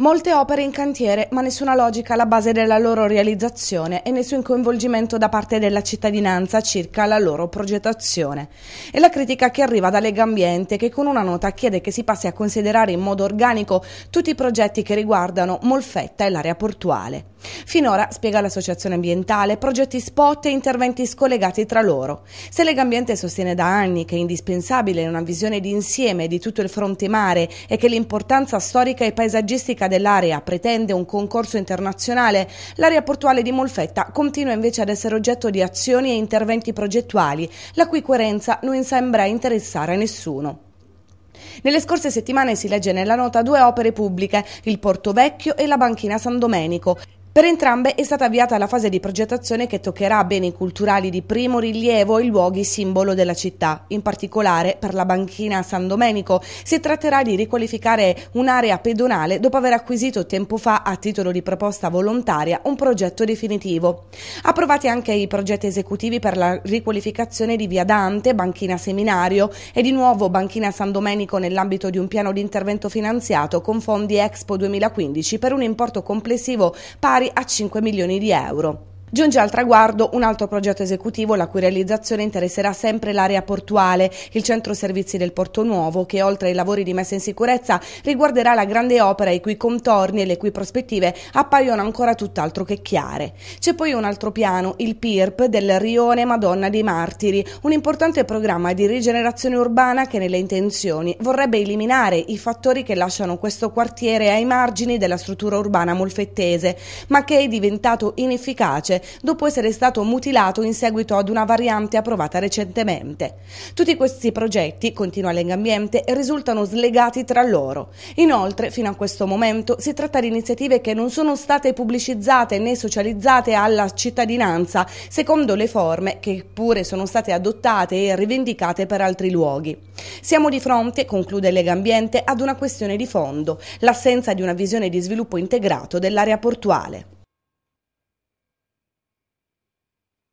Molte opere in cantiere, ma nessuna logica alla base della loro realizzazione e nessun coinvolgimento da parte della cittadinanza circa la loro progettazione. È la critica che arriva da Lega Ambiente, che con una nota chiede che si passi a considerare in modo organico tutti i progetti che riguardano Molfetta e l'area portuale. Finora, spiega l'associazione ambientale, progetti spot e interventi scollegati tra loro. Se Legambiente sostiene da anni che è indispensabile una visione di insieme di tutto il fronte mare e che l'importanza storica e paesaggistica dell'area pretende un concorso internazionale, l'area portuale di Molfetta continua invece ad essere oggetto di azioni e interventi progettuali, la cui coerenza non sembra interessare a nessuno. Nelle scorse settimane si legge nella nota due opere pubbliche, il Porto Vecchio e la banchina San Domenico, per entrambe è stata avviata la fase di progettazione che toccherà beni culturali di primo rilievo e luoghi simbolo della città. In particolare per la banchina San Domenico si tratterà di riqualificare un'area pedonale dopo aver acquisito tempo fa a titolo di proposta volontaria un progetto definitivo. Approvati anche i progetti esecutivi per la riqualificazione di Via Dante, Banchina Seminario e di nuovo Banchina San Domenico nell'ambito di un piano di intervento finanziato con fondi Expo 2015 per un importo complessivo pari a 5 milioni di euro. Giunge al traguardo un altro progetto esecutivo la cui realizzazione interesserà sempre l'area portuale, il centro servizi del Porto Nuovo che oltre ai lavori di messa in sicurezza riguarderà la grande opera i cui contorni e le cui prospettive appaiono ancora tutt'altro che chiare. C'è poi un altro piano, il PIRP del Rione Madonna dei Martiri, un importante programma di rigenerazione urbana che nelle intenzioni vorrebbe eliminare i fattori che lasciano questo quartiere ai margini della struttura urbana molfettese, ma che è diventato inefficace dopo essere stato mutilato in seguito ad una variante approvata recentemente. Tutti questi progetti, continua Legambiente, risultano slegati tra loro. Inoltre, fino a questo momento, si tratta di iniziative che non sono state pubblicizzate né socializzate alla cittadinanza, secondo le forme che pure sono state adottate e rivendicate per altri luoghi. Siamo di fronte, conclude Legambiente, ad una questione di fondo, l'assenza di una visione di sviluppo integrato dell'area portuale.